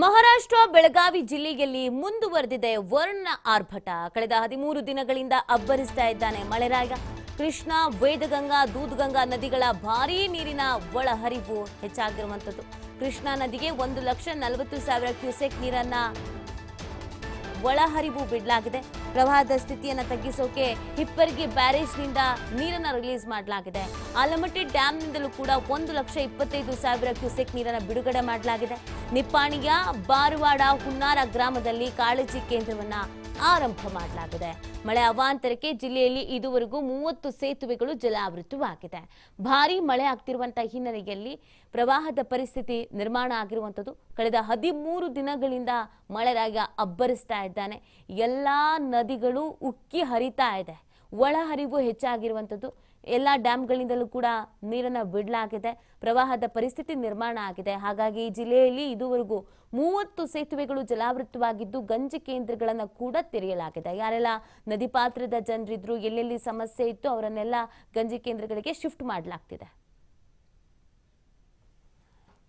ಮಹಾರಾಷ್ಟ್ರ ಬೆಳಗಾವಿ ಜಿಲ್ಲೆಯಲ್ಲಿ ಮುಂದುವರೆದಿದೆ ವರ್ಣ ಆರ್ಭಟ ಕಳೆದ ಹದಿಮೂರು ದಿನಗಳಿಂದ ಅಬ್ಬರಿಸ್ತಾ ಇದ್ದಾನೆ ಮಳೆರಾಯ ಕೃಷ್ಣ ವೇದಗಂಗಾ ದೂದ್ಗಂಗಾ ನದಿಗಳ ಭಾರೀ ನೀರಿನ ಒಳಹರಿವು ಹೆಚ್ಚಾಗಿರುವಂಥದ್ದು ಕೃಷ್ಣಾ ನದಿಗೆ ಒಂದು ಲಕ್ಷ ನಲವತ್ತು ಸಾವಿರ ಕ್ಯೂಸೆಕ್ ನೀರನ್ನ ಒಳಹರಿವು ಬಿಡಲಾಗಿದೆ ಪ್ರವಾಹದ ಸ್ಥಿತಿಯನ್ನು ತಗ್ಗಿಸೋಕೆ ಹಿಪ್ಪರ್ಗಿ ಬ್ಯಾರೇಜ್ನಿಂದ ನೀರನ್ನು ರಿಲೀಸ್ ಮಾಡಲಾಗಿದೆ ಆಲಮಟ್ಟಿ ಡ್ಯಾಮ್ನಿಂದಲೂ ಕೂಡ ಒಂದು ಲಕ್ಷ ಇಪ್ಪತ್ತೈದು ಸಾವಿರ ಕ್ಯೂಸೆಕ್ ನೀರನ್ನು ಬಿಡುಗಡೆ ಮಾಡಲಾಗಿದೆ ನಿಪ್ಪಾಣಿಯ ಬಾರವಾಡ ಹುನ್ನಾರ ಗ್ರಾಮದಲ್ಲಿ ಕಾಳಜಿ ಕೇಂದ್ರವನ್ನು ಆರಂಭ ಮಾಡಲಾಗಿದೆ ಮಳೆ ಅವಾಂತರಕ್ಕೆ ಜಿಲ್ಲೆಯಲ್ಲಿ ಇದುವರೆಗೂ ಮೂವತ್ತು ಸೇತುವೆಗಳು ಜಲಾವೃತವಾಗಿದೆ ಭಾರಿ ಮಳೆ ಆಗ್ತಿರುವಂತಹ ಹಿನ್ನೆಲೆಯಲ್ಲಿ ಪ್ರವಾಹದ ಪರಿಸ್ಥಿತಿ ನಿರ್ಮಾಣ ಆಗಿರುವಂಥದ್ದು ಕಳೆದ ಹದಿಮೂರು ದಿನಗಳಿಂದ ರಾಗ ಅಬ್ಬರಿಸ್ತಾ ಇದ್ದಾನೆ ಎಲ್ಲ ನದಿಗಳು ಉಕ್ಕಿ ಹರಿತಾ ಇದೆ ಒಳಹರಿವು ಹೆಚ್ಚಾಗಿರುವಂಥದ್ದು ಎಲ್ಲ ಡ್ಯಾಮ್ಗಳಿಂದಲೂ ಕೂಡ ನೀರನ್ನು ಬಿಡಲಾಗಿದೆ ಪ್ರವಾಹದ ಪರಿಸ್ಥಿತಿ ನಿರ್ಮಾಣ ಆಗಿದೆ ಹಾಗಾಗಿ ಈ ಜಿಲ್ಲೆಯಲ್ಲಿ ಇದುವರೆಗೂ ಮೂವತ್ತು ಸೇತುವೆಗಳು ಜಲಾವೃತವಾಗಿದ್ದು ಗಂಜಿ ಕೇಂದ್ರಗಳನ್ನು ಕೂಡ ತೆರೆಯಲಾಗಿದೆ ಯಾರೆಲ್ಲ ನದಿ ಪಾತ್ರದ ಜನರಿದ್ರು ಎಲ್ಲೆಲ್ಲಿ ಸಮಸ್ಯೆ ಇತ್ತು ಅವರನ್ನೆಲ್ಲ ಗಂಜಿ ಕೇಂದ್ರಗಳಿಗೆ ಶಿಫ್ಟ್ ಮಾಡಲಾಗ್ತಿದೆ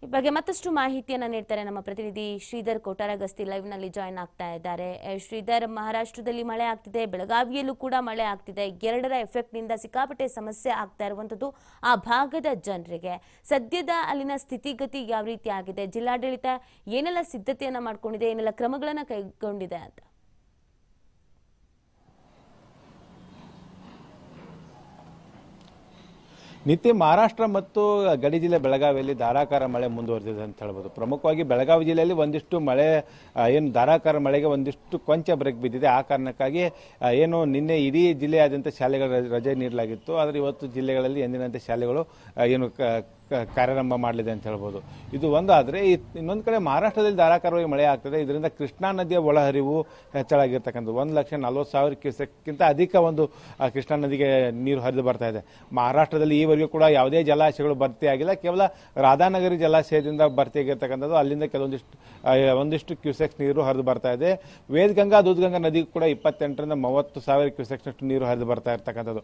ಈ ಬಗ್ಗೆ ಮತ್ತಷ್ಟು ಮಾಹಿತಿಯನ್ನು ನೀಡ್ತಾರೆ ನಮ್ಮ ಪ್ರತಿನಿಧಿ ಶ್ರೀಧರ್ ಕೋಟಾರ ಗಸ್ತಿ ಲೈವ್ನಲ್ಲಿ ಜಾಯ್ನ್ ಆಗ್ತಾ ಇದ್ದಾರೆ ಶ್ರೀಧರ್ ಮಹಾರಾಷ್ಟ್ರದಲ್ಲಿ ಮಳೆ ಆಗ್ತಿದೆ ಬೆಳಗಾವಿಯಲ್ಲೂ ಕೂಡ ಮಳೆ ಆಗ್ತಿದೆ ಎರಡರ ಎಫೆಕ್ಟ್ನಿಂದ ಸಿಕ್ಕಾಪಟ್ಟೆ ಸಮಸ್ಯೆ ಆಗ್ತಾ ಇರುವಂಥದ್ದು ಆ ಭಾಗದ ಜನರಿಗೆ ಸದ್ಯದ ಅಲ್ಲಿನ ಸ್ಥಿತಿಗತಿ ಯಾವ ರೀತಿ ಆಗಿದೆ ಜಿಲ್ಲಾಡಳಿತ ಏನೆಲ್ಲ ಸಿದ್ಧತೆಯನ್ನು ಮಾಡಿಕೊಂಡಿದೆ ಏನೆಲ್ಲ ಕ್ರಮಗಳನ್ನು ಕೈಗೊಂಡಿದೆ ಅಂತ ನಿತ್ಯ ಮಹಾರಾಷ್ಟ್ರ ಮತ್ತು ಗಡಿ ಜಿಲ್ಲೆ ಬೆಳಗಾವಿಯಲ್ಲಿ ಧಾರಾಕಾರ ಮಳೆ ಮುಂದುವರೆದಿದೆ ಅಂತ ಹೇಳ್ಬೋದು ಪ್ರಮುಖವಾಗಿ ಬೆಳಗಾವಿ ಜಿಲ್ಲೆಯಲ್ಲಿ ಒಂದಿಷ್ಟು ಮಳೆ ಏನು ಧಾರಾಕಾರ ಮಳೆಗೆ ಒಂದಿಷ್ಟು ಕೊಂಚ ಬ್ರೇಕ್ ಬಿದ್ದಿದೆ ಆ ಕಾರಣಕ್ಕಾಗಿ ಏನು ನಿನ್ನೆ ಇಡೀ ಜಿಲ್ಲೆಯಾದ್ಯಂತ ಶಾಲೆಗಳ ರಜೆ ನೀಡಲಾಗಿತ್ತು ಆದರೆ ಇವತ್ತು ಜಿಲ್ಲೆಗಳಲ್ಲಿ ಎಂದಿನಂತೆ ಶಾಲೆಗಳು ಏನು ಕಾರ್ಯಾರಂಭ ಮಾಡಲಿದೆ ಅಂತ ಹೇಳ್ಬೋದು ಇದು ಒಂದು ಆದರೆ ಇನ್ನೊಂದು ಕಡೆ ಮಹಾರಾಷ್ಟ್ರದಲ್ಲಿ ಧಾರಾಕಾರವಾಗಿ ಮಳೆ ಆಗ್ತದೆ ಇದರಿಂದ ಕೃಷ್ಣಾ ನದಿಯ ಒಳಹರಿವು ಹೆಚ್ಚಳಾಗಿರ್ತಕ್ಕಂಥದ್ದು ಒಂದು ಲಕ್ಷ ನಲ್ವತ್ತು ಸಾವಿರ ಕ್ಯೂಸೆಕ್ಕಿಂತ ಅಧಿಕ ಒಂದು ಕೃಷ್ಣಾ ನದಿಗೆ ನೀರು ಹರಿದು ಬರ್ತಾ ಇದೆ ಮಹಾರಾಷ್ಟ್ರದಲ್ಲಿ ಈವರೆಗೂ ಕೂಡ ಯಾವುದೇ ಜಲಾಶಯಗಳು ಭರ್ತಿ ಆಗಿಲ್ಲ ಕೇವಲ ರಾಧಾನಗರಿ ಜಲಾಶಯದಿಂದ ಭರ್ತಿಯಾಗಿರ್ತಕ್ಕಂಥದ್ದು ಅಲ್ಲಿಂದ ಕೆಲವೊಂದಿಷ್ಟು ಒಂದಿಷ್ಟು ಕ್ಯೂಸೆಕ್ಸ್ ನೀರು ಹರಿದು ಬರ್ತಾ ಇದೆ ವೇದಗಂಗಾ ದೂದ್ಗಂಗಾ ನದಿ ಕೂಡ ಇಪ್ಪತ್ತೆಂಟರಿಂದ ಮೂವತ್ತು ಸಾವಿರ ಕ್ಯೂಸೆಕ್ಸ್ನಷ್ಟು ನೀರು ಹರಿದು ಬರ್ತಾ ಇರ್ತಕ್ಕಂಥದ್ದು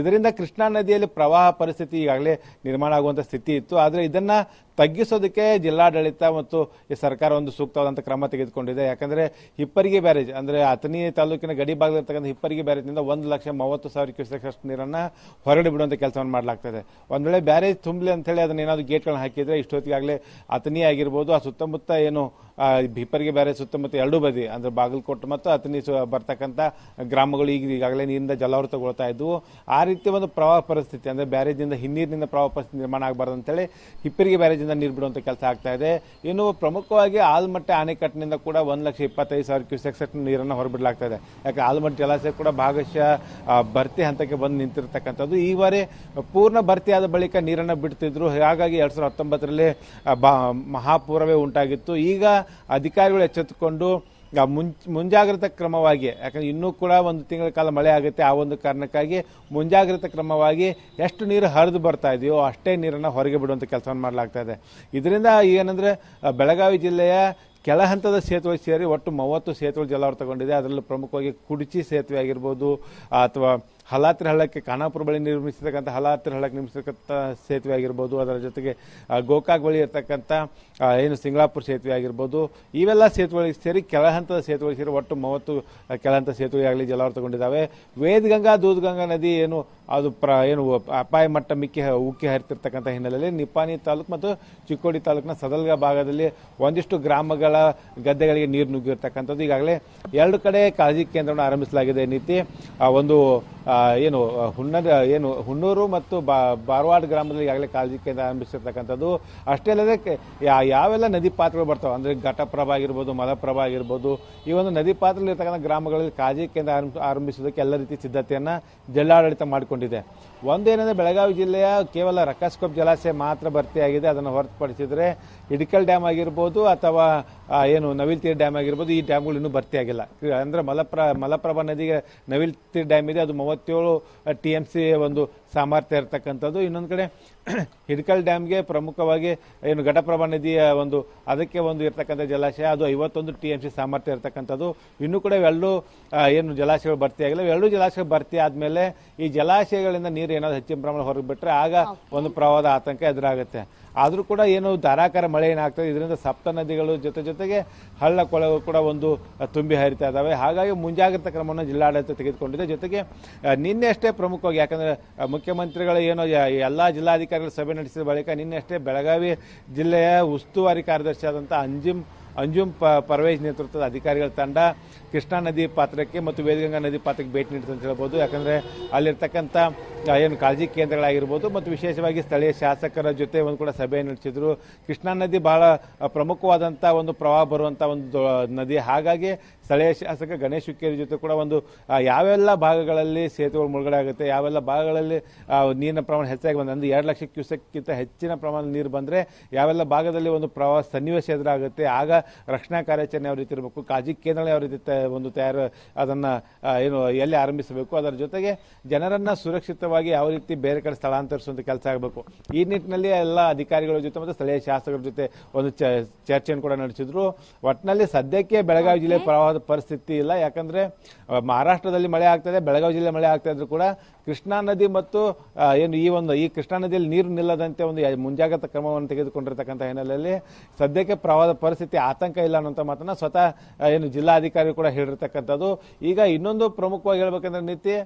ಇದರಿಂದ ಕೃಷ್ಣಾ ನದಿಯಲ್ಲಿ ಪ್ರವಾಹ ಪರಿಸ್ಥಿತಿ ಈಗಾಗಲೇ ನಿರ್ಮಾಣ ಆಗುವಂಥ ಸ್ಥಿತಿ ಸ್ಥಿತಿ ಇತ್ತು ಆದರೆ ಇದನ್ನು ತಗ್ಗಿಸೋದಕ್ಕೆ ಜಿಲ್ಲಾಡಳಿತ ಮತ್ತು ಈ ಸರ್ಕಾರ ಒಂದು ಸೂಕ್ತವಾದಂಥ ಕ್ರಮ ತೆಗೆದುಕೊಂಡಿದೆ ಯಾಕಂದರೆ ಹಿಪ್ಪರಿಗೆ ಬ್ಯಾರೇಜ್ ಅಂದರೆ ಅಥನಿ ತಾಲೂಕಿನ ಗಡಿ ಭಾಗದಲ್ಲಿರ್ತಕ್ಕಂಥ ಹಿಪ್ಪರಿಗೆ ಬ್ಯಾರೇಜ್ನಿಂದ ಒಂದು ಲಕ್ಷ ಮೂವತ್ತು ಸಾವಿರ ಕ್ಯೂಸೆಕ್ ನೀರನ್ನು ಹೊರಡಿ ಬಿಡುವಂಥ ಕೆಲಸವನ್ನು ಮಾಡಲಾಗ್ತದೆ ಒಂದು ವೇಳೆ ಬ್ಯಾರೇಜ್ ತುಂಬಲಿ ಅಂತೇಳಿ ಅದನ್ನ ಏನಾದರೂ ಗೇಟ್ಗಳನ್ನ ಹಾಕಿದರೆ ಇಷ್ಟೊತ್ತಿಗಾಗಲೇ ಅಥನಿ ಆಗಿರ್ಬೋದು ಆ ಸುತ್ತಮುತ್ತ ಏನು ಹಿಪ್ಪರಿಗೆ ಬ್ಯಾರೇಜ್ ಸುತ್ತಮುತ್ತ ಎರಡೂ ಬದಿ ಅಂದರೆ ಬಾಗಲಕೋಟೆ ಮತ್ತು ಸು ಬರ್ತಕ್ಕಂಥ ಗ್ರಾಮಗಳು ಈಗ ಈಗಾಗಲೇ ನೀರಿಂದ ಜಲಾವೃತಗೊಳ್ತಾ ಇದ್ದವು ಆ ರೀತಿ ಒಂದು ಪ್ರವಾಹ ಪರಿಸ್ಥಿತಿ ಅಂದರೆ ಬ್ಯಾರೇಜಿಂದ ಹಿನ್ನೀರಿನಿಂದ ಪ್ರವಾಹ ಪರಿಸ್ಥಿತಿ ನಿರ್ಮಾಣ ಆಗಬಾರ್ದು ಅಂತೇಳಿ ಹಿಪ್ಪರಿಗೆ ಬ್ಯಾರೇಜ್ ನೀರು ಬಿಡುವಂಥ ಕೆಲಸ ಆಗ್ತಾ ಇದೆ ಇನ್ನು ಪ್ರಮುಖವಾಗಿ ಆಲ್ಮಟ್ಟೆ ಆಣೆಕಟ್ಟಿನಿಂದ ಕೂಡ ಒಂದು ಲಕ್ಷ ಇಪ್ಪತ್ತೈದು ಸಾವಿರ ಕ್ಯೂಸೆಕ್ಸ್ ನೀರನ್ನು ಹೊರಬಿಡಲಾಗ್ತಾ ಇದೆ ಯಾಕೆ ಆಲ್ಮಟ್ಟೆ ಜಲಾಶಯ ಕೂಡ ಭಾಗಶಃ ಭರ್ತಿ ಹಂತಕ್ಕೆ ಬಂದು ನಿಂತಿರತಕ್ಕಂಥದ್ದು ಈ ಬಾರಿ ಪೂರ್ಣ ಭರ್ತಿಯಾದ ಬಳಿಕ ನೀರನ್ನು ಬಿಡ್ತಿದ್ರು ಹಾಗಾಗಿ ಎರಡು ಸಾವಿರದ ಹತ್ತೊಂಬತ್ತರಲ್ಲಿ ಬಾ ಮಹಾಪೂರವೇ ಉಂಟಾಗಿತ್ತು ಈಗ ಅಧಿಕಾರಿಗಳು ಎಚ್ಚೆತ್ತುಕೊಂಡು ಮುಂ ಮುಂಜಾಗ್ರತಾ ಕ್ರಮವಾಗಿ ಯಾಕಂದರೆ ಇನ್ನೂ ಕೂಡ ಒಂದು ತಿಂಗಳ ಕಾಲ ಮಳೆ ಆಗುತ್ತೆ ಆ ಒಂದು ಕಾರಣಕ್ಕಾಗಿ ಮುಂಜಾಗ್ರತಾ ಕ್ರಮವಾಗಿ ಎಷ್ಟು ನೀರು ಹರಿದು ಬರ್ತಾ ಇದೆಯೋ ಅಷ್ಟೇ ನೀರನ್ನು ಹೊರಗೆ ಬಿಡುವಂಥ ಕೆಲಸವನ್ನು ಮಾಡಲಾಗ್ತಾ ಇದೆ ಇದರಿಂದ ಏನಂದರೆ ಬೆಳಗಾವಿ ಜಿಲ್ಲೆಯ ಕೆಳ ಹಂತದ ಸೇತುವೆ ಸೇರಿ ಒಟ್ಟು ಮೂವತ್ತು ಸೇತುವೆ ಜಲಾವೃತಗೊಂಡಿದೆ ಅದರಲ್ಲೂ ಪ್ರಮುಖವಾಗಿ ಕುಡಚಿ ಸೇತುವೆ ಆಗಿರ್ಬೋದು ಅಥವಾ ಹಲಾತ್ರಿ ಹಳ್ಳಕ್ಕೆ ಖಾನಾಪುರ ಬಳಿ ನಿರ್ಮಿಸಿರ್ತಕ್ಕಂಥ ಹಲಾತ್ರಿ ಹಳ್ಳಕ್ಕೆ ನಿರ್ಮಿಸಿರ್ತಕ್ಕಂಥ ಸೇತುವೆ ಆಗಿರ್ಬೋದು ಅದರ ಜೊತೆಗೆ ಗೋಕಾಕ್ ಬಳಿ ಇರತಕ್ಕಂಥ ಏನು ಸಿಂಗ್ಲಾಪುರ ಸೇತುವೆ ಆಗಿರ್ಬೋದು ಇವೆಲ್ಲ ಸೇತುವೆಗಳಿಗೆ ಸೇರಿ ಕೆಳ ಹಂತದ ಸೇತುವೆಗಳಿಗೆ ಸೇರಿ ಒಟ್ಟು ಮೂವತ್ತು ಕೆಳ ಹಂತ ಸೇತುವೆಯಾಗಲಿ ಜಲಾವೃತಗೊಂಡಿದ್ದಾವೆ ವೇದಗಂಗಾ ದೂದ್ಗಂಗಾ ನದಿ ಏನು ಅದು ಪ್ರ ಏನು ಅಪಾಯ ಮಟ್ಟ ಮಿಕ್ಕಿ ಉಕ್ಕಿ ಹರಿತಿರ್ತಕ್ಕಂಥ ಹಿನ್ನೆಲೆಯಲ್ಲಿ ನಿಪಾನಿ ತಾಲೂಕು ಮತ್ತು ಚಿಕ್ಕೋಡಿ ತಾಲೂಕಿನ ಸದಲ್ಗ ಭಾಗದಲ್ಲಿ ಒಂದಿಷ್ಟು ಗ್ರಾಮಗಳ ಗದ್ದೆಗಳಿಗೆ ನೀರು ನುಗ್ಗಿರ್ತಕ್ಕಂಥದ್ದು ಈಗಾಗಲೇ ಎರಡು ಕಡೆ ಕಾಳಜಿ ಕೇಂದ್ರವನ್ನು ಆರಂಭಿಸಲಾಗಿದೆ ನೀತಿ ಒಂದು ಏನು ಹುಣ್ಣದ ಏನು ಹುಣ್ಣೂರು ಮತ್ತು ಬಾರವಾಡ ಗ್ರಾಮದಲ್ಲಿ ಈಗಾಗಲೇ ಕಾಳಜಿ ಕೇಂದ್ರ ಆರಂಭಿಸಿರ್ತಕ್ಕಂಥದ್ದು ಅಷ್ಟೇ ಅಲ್ಲದೆ ಯಾವೆಲ್ಲ ನದಿ ಪಾತ್ರಗಳು ಬರ್ತಾವೆ ಅಂದರೆ ಘಟಪ್ರಭ ಆಗಿರ್ಬೋದು ಮಲಪ್ರಭ ಆಗಿರ್ಬೋದು ಈ ಒಂದು ನದಿ ಪಾತ್ರದಲ್ಲಿರ್ತಕ್ಕಂಥ ಗ್ರಾಮಗಳಲ್ಲಿ ಕಾಳಜಿ ಕೇಂದ್ರ ಆರಂಭಿಸೋದಕ್ಕೆ ಎಲ್ಲ ರೀತಿ ಸಿದ್ಧತೆಯನ್ನು ಜಿಲ್ಲಾಡಳಿತ ಮಾಡಿಕೊಂಡಿದೆ ಒಂದೇನೆಂದರೆ ಬೆಳಗಾವಿ ಜಿಲ್ಲೆಯ ಕೇವಲ ರಕಾಸ್ಕೋಪ್ ಜಲಾಶಯ ಮಾತ್ರ ಭರ್ತಿಯಾಗಿದೆ ಅದನ್ನು ಹೊರತುಪಡಿಸಿದರೆ ಇಡಿಕಲ್ ಡ್ಯಾಮ್ ಆಗಿರ್ಬೋದು ಅಥವಾ ಏನು ನವಿಲ್ ತೀರ್ ಡ್ಯಾಮ್ ಆಗಿರ್ಬೋದು ಈ ಡ್ಯಾಮ್ಗಳು ಇನ್ನೂ ಭರ್ತಿಯಾಗಿಲ್ಲ ಅಂದರೆ ಮಲಪ್ರ ಮಲಪ್ರಭಾ ನದಿಗೆ ನವಿಲ್ ತೀರ್ ಡ್ಯಾಮ್ ಇದೆ ಅದು ಮೂವತ್ತು ಇಪ್ಪತ್ತೇಳು ಟಿ ಎಮ್ ಸಿ ಒಂದು ಸಾಮರ್ಥ್ಯ ಇರತಕ್ಕಂಥದ್ದು ಇನ್ನೊಂದು ಕಡೆ ಹಿಡ್ಕಲ್ ಡ್ಯಾಮ್ಗೆ ಪ್ರಮುಖವಾಗಿ ಏನು ಘಟಪ್ರಭಾ ನದಿಯ ಒಂದು ಅದಕ್ಕೆ ಒಂದು ಇರತಕ್ಕಂಥ ಜಲಾಶಯ ಅದು ಐವತ್ತೊಂದು ಟಿ ಎಮ್ ಸಿ ಸಾಮರ್ಥ್ಯ ಇರತಕ್ಕಂಥದ್ದು ಇನ್ನೂ ಕೂಡ ಎಲ್ಲೂ ಏನು ಜಲಾಶಯಗಳು ಭರ್ತಿ ಆಗಿಲ್ಲ ಇವೆಲ್ಲೂ ಜಲಾಶಯ ಭರ್ತಿ ಆದಮೇಲೆ ಈ ಜಲಾಶಯಗಳಿಂದ ನೀರು ಏನಾದರೂ ಹೆಚ್ಚಿನ ಪ್ರಮಾಣ ಹೊರಗೆ ಬಿಟ್ಟರೆ ಆಗ ಒಂದು ಪ್ರವಾಹದ ಆತಂಕ ಎದುರಾಗುತ್ತೆ ಆದರೂ ಕೂಡ ಏನು ಧಾರಾಕಾರ ಮಳೆ ಏನಾಗ್ತದೆ ಇದರಿಂದ ಸಪ್ತ ನದಿಗಳು ಜೊತೆ ಜೊತೆಗೆ ಹಳ್ಳ ಕೊಳವು ಕೂಡ ಒಂದು ತುಂಬಿ ಹರಿತಾ ಇದ್ದಾವೆ ಹಾಗಾಗಿ ಮುಂಜಾಗ್ರತಾ ಕ್ರಮವನ್ನು ಜಿಲ್ಲಾಡಳಿತ ತೆಗೆದುಕೊಂಡಿದೆ ಜೊತೆಗೆ ನಿನ್ನೆ ಅಷ್ಟೇ ಪ್ರಮುಖವಾಗಿ ಯಾಕಂದರೆ ಮುಖ್ಯಮಂತ್ರಿಗಳು ಏನು ಎಲ್ಲ ಜಿಲ್ಲಾಧಿಕಾರಿಗಳ ಸಭೆ ನಡೆಸಿದ ಬಳಿಕ ನಿನ್ನೆ ಅಷ್ಟೇ ಬೆಳಗಾವಿ ಜಿಲ್ಲೆಯ ಉಸ್ತುವಾರಿ ಕಾರ್ಯದರ್ಶಿ ಆದಂಥ ಅಂಜಿಮ್ ಅಂಜುಮ್ ಪ ಪರ್ವೇಜ್ ನೇತೃತ್ವದ ಅಧಿಕಾರಿಗಳ ತಂಡ ಕೃಷ್ಣಾ ನದಿ ಪಾತ್ರಕ್ಕೆ ಮತ್ತು ವೇದಗಂಗಾ ನದಿ ಪಾತ್ರಕ್ಕೆ ಭೇಟಿ ನೀಡ್ತಂತ ಅಂತ ಹೇಳ್ಬೋದು ಯಾಕಂದರೆ ಅಲ್ಲಿರ್ತಕ್ಕಂಥ ಏನು ಕಾಳಜಿ ಕೇಂದ್ರಗಳಾಗಿರ್ಬೋದು ಮತ್ತು ವಿಶೇಷವಾಗಿ ಸ್ಥಳೀಯ ಶಾಸಕರ ಜೊತೆ ಒಂದು ಕೂಡ ಸಭೆ ನಡೆಸಿದ್ರು ಕೃಷ್ಣಾ ನದಿ ಬಹಳ ಪ್ರಮುಖವಾದಂಥ ಒಂದು ಪ್ರವಾಹ ಬರುವಂಥ ಒಂದು ನದಿ ಹಾಗಾಗಿ ಸ್ಥಳೀಯ ಶಾಸಕ ಗಣೇಶ್ ಹುಕ್ಕೇರಿ ಜೊತೆ ಕೂಡ ಒಂದು ಯಾವೆಲ್ಲ ಭಾಗಗಳಲ್ಲಿ ಸೇತುವೆಗಳು ಮುಳುಗಡೆ ಆಗುತ್ತೆ ಯಾವೆಲ್ಲ ಭಾಗಗಳಲ್ಲಿ ನೀರಿನ ಪ್ರಮಾಣ ಹೆಚ್ಚಾಗಿ ಬಂದ ಅಂದರೆ ಎರಡು ಲಕ್ಷ ಕ್ಯೂಸೆಕ್ಕಿಂತ ಹೆಚ್ಚಿನ ಪ್ರಮಾಣದ ನೀರು ಬಂದರೆ ಯಾವೆಲ್ಲ ಭಾಗದಲ್ಲಿ ಒಂದು ಪ್ರವಾಹ ಸನ್ನಿವೇಶ ಎದುರಾಗುತ್ತೆ ಆಗ ರಕ್ಷಣಾ ಕಾರ್ಯಾಚರಣೆ ಯಾವ ರೀತಿ ಇರಬೇಕು ಕಾಳಜಿ ಕೇಂದ್ರಗಳು ಯಾವ ರೀತಿ ಒಂದು ತಯಾರು ಅದನ್ನು ಏನು ಎಲ್ಲಿ ಆರಂಭಿಸಬೇಕು ಅದರ ಜೊತೆಗೆ ಜನರನ್ನು ಸುರಕ್ಷಿತವಾಗಿ ಯಾವ ರೀತಿ ಬೇರೆ ಕಡೆ ಸ್ಥಳಾಂತರಿಸುವಂಥ ಕೆಲಸ ಆಗಬೇಕು ಈ ನಿಟ್ಟಿನಲ್ಲಿ ಎಲ್ಲ ಅಧಿಕಾರಿಗಳ ಜೊತೆ ಮತ್ತು ಸ್ಥಳೀಯ ಶಾಸಕರ ಜೊತೆ ಒಂದು ಚರ್ಚೆಯನ್ನು ಕೂಡ ನಡೆಸಿದ್ರು ಒಟ್ಟಿನಲ್ಲಿ ಸದ್ಯಕ್ಕೆ ಬೆಳಗಾವಿ ಜಿಲ್ಲೆ ಪ್ರವಾಹದ ಪರಿಸ್ಥಿತಿ ಇಲ್ಲ ಯಾಕಂದ್ರೆ ಮಹಾರಾಷ್ಟ್ರದಲ್ಲಿ ಮಳೆ ಆಗ್ತದೆ ಬೆಳಗಾವಿ ಜಿಲ್ಲೆ ಮಳೆ ಆಗ್ತಾ ಇದ್ರು ಕೂಡ ಕೃಷ್ಣಾ ನದಿ ಮತ್ತು ಏನು ಈ ಒಂದು ಈ ಕೃಷ್ಣಾ ನದಿಯಲ್ಲಿ ನೀರು ನಿಲ್ಲದಂತೆ ಒಂದು ಮುಂಜಾಗ್ರತಾ ಕ್ರಮವನ್ನು ತೆಗೆದುಕೊಂಡಿರ್ತಕ್ಕಂಥ ಹಿನ್ನೆಲೆಯಲ್ಲಿ ಸದ್ಯಕ್ಕೆ ಪ್ರವಾಹದ ಪರಿಸ್ಥಿತಿ ಆತಂಕ ಇಲ್ಲ ಅನ್ನೋಂಥ ಮಾತನ್ನ ಸ್ವತಃ ಏನು ಜಿಲ್ಲಾಧಿಕಾರಿ ಕೂಡ ಹೇಳಿರ್ತಕ್ಕಂಥದ್ದು ಈಗ ಇನ್ನೊಂದು ಪ್ರಮುಖವಾಗಿ ಹೇಳ್ಬೇಕಂದ್ರೆ ನಿತ್ಯ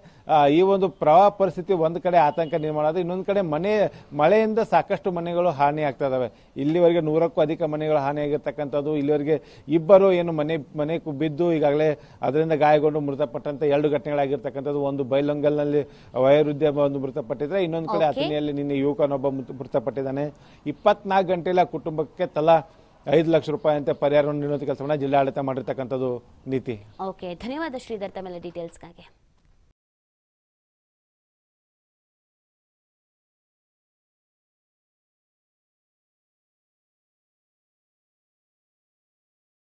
ಈ ಒಂದು ಪ್ರವಾಹ ಪರಿಸ್ಥಿತಿ ಒಂದು ಕಡೆ ಆತಂಕ ನಿರ್ಮಾಣ ಆದರೆ ಇನ್ನೊಂದು ಕಡೆ ಮನೆ ಮಳೆಯಿಂದ ಸಾಕಷ್ಟು ಮನೆಗಳು ಹಾನಿ ಆಗ್ತಾ ಇದಾವೆ ಇಲ್ಲಿವರೆಗೆ ನೂರಕ್ಕೂ ಅಧಿಕ ಮನೆಗಳು ಹಾನಿಯಾಗಿರ್ತಕ್ಕಂಥದ್ದು ಇಲ್ಲಿವರೆಗೆ ಇಬ್ಬರು ಏನು ಮನೆ ಮನೆ ಬಿದ್ದು ಈಗಾಗಲೇ ಅದರಿಂದ ಗಾಯಗೊಂಡು ಮೃತಪಟ್ಟಂಥ ಎರಡು ಘಟನೆಗಳಾಗಿರ್ತಕ್ಕಂಥದ್ದು ಒಂದು ಬೈಲೊಂಗಲ್ನಲ್ಲಿ ವಯೋವೃದ್ಧ ಒಂದು ಮೃತಪಟ್ಟಿದ್ರೆ ಇನ್ನೊಂದು ಕಡೆ Okay. ನಿನ್ನೆ ಯುವಕನೊಬ್ಬ ಮೃತಪಟ್ಟಿದ್ದಾನೆ ಇಪ್ಪತ್ನಾಲ್ಕು ಗಂಟೆಯಲ್ಲಿ ಕುಟುಂಬಕ್ಕೆ ತಲಾ ಐದು ಲಕ್ಷ ರೂಪಾಯಿ ಅಂತ ಪರಿಹಾರವನ್ನು ನೀಡುವಂತ ಕೆಲಸವನ್ನ ಜಿಲ್ಲಾಡಳಿತ ಮಾಡಿರ್ತಕ್ಕಂಥದ್ದು ನೀತಿ ಓಕೆ ಧನ್ಯವಾದ ಶ್ರೀಧರ್ ತಮ್ಮೆಲ್ಲ ಡೀಟೇಲ್ಸ್ಗಾಗಿ